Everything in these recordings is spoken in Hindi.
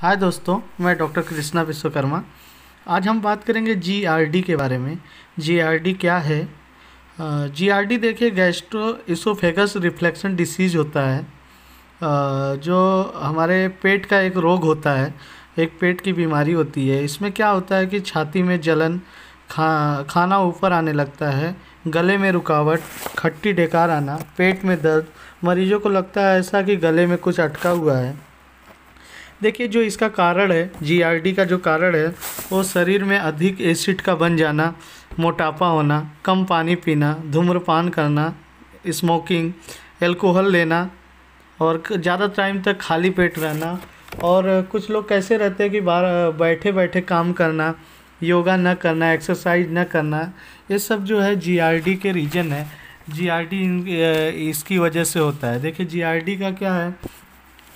हाय दोस्तों मैं डॉक्टर कृष्णा विश्वकर्मा आज हम बात करेंगे जीआरडी के बारे में जीआरडी क्या है जीआरडी देखिए गैस्ट्रो इसोफेगस रिफ्लेक्शन डिसीज होता है जो हमारे पेट का एक रोग होता है एक पेट की बीमारी होती है इसमें क्या होता है कि छाती में जलन खा खाना ऊपर आने लगता है गले में रुकावट खट्टी डेकार आना पेट में दर्द मरीजों को लगता है ऐसा कि गले में कुछ अटका हुआ है देखिए जो इसका कारण है जीआरडी का जो कारण है वो शरीर में अधिक एसिड का बन जाना मोटापा होना कम पानी पीना धूम्रपान करना स्मोकिंग एल्कोहल लेना और ज़्यादा टाइम तक खाली पेट रहना और कुछ लोग कैसे रहते हैं कि बाहर बैठे बैठे काम करना योगा न करना एक्सरसाइज न करना ये सब जो है जी के रीजन है जी इसकी वजह से होता है देखिए जी का क्या है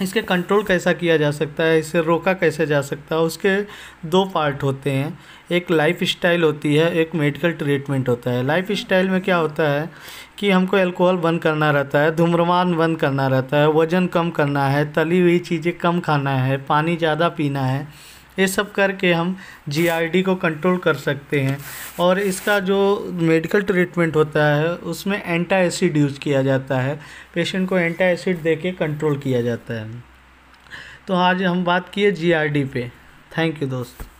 इसके कंट्रोल कैसा किया जा सकता है इसे रोका कैसे जा सकता है उसके दो पार्ट होते हैं एक लाइफ स्टाइल होती है एक मेडिकल ट्रीटमेंट होता है लाइफ स्टाइल में क्या होता है कि हमको अल्कोहल बंद करना रहता है धूम्रमान बंद करना रहता है वज़न कम करना है तली हुई चीज़ें कम खाना है पानी ज़्यादा पीना है ये सब करके हम जीआरडी को कंट्रोल कर सकते हैं और इसका जो मेडिकल ट्रीटमेंट होता है उसमें एंटा एसिड यूज किया जाता है पेशेंट को एंटा एसिड दे के कंट्रोल किया जाता है तो आज हम बात किए जीआरडी पे थैंक यू दोस्त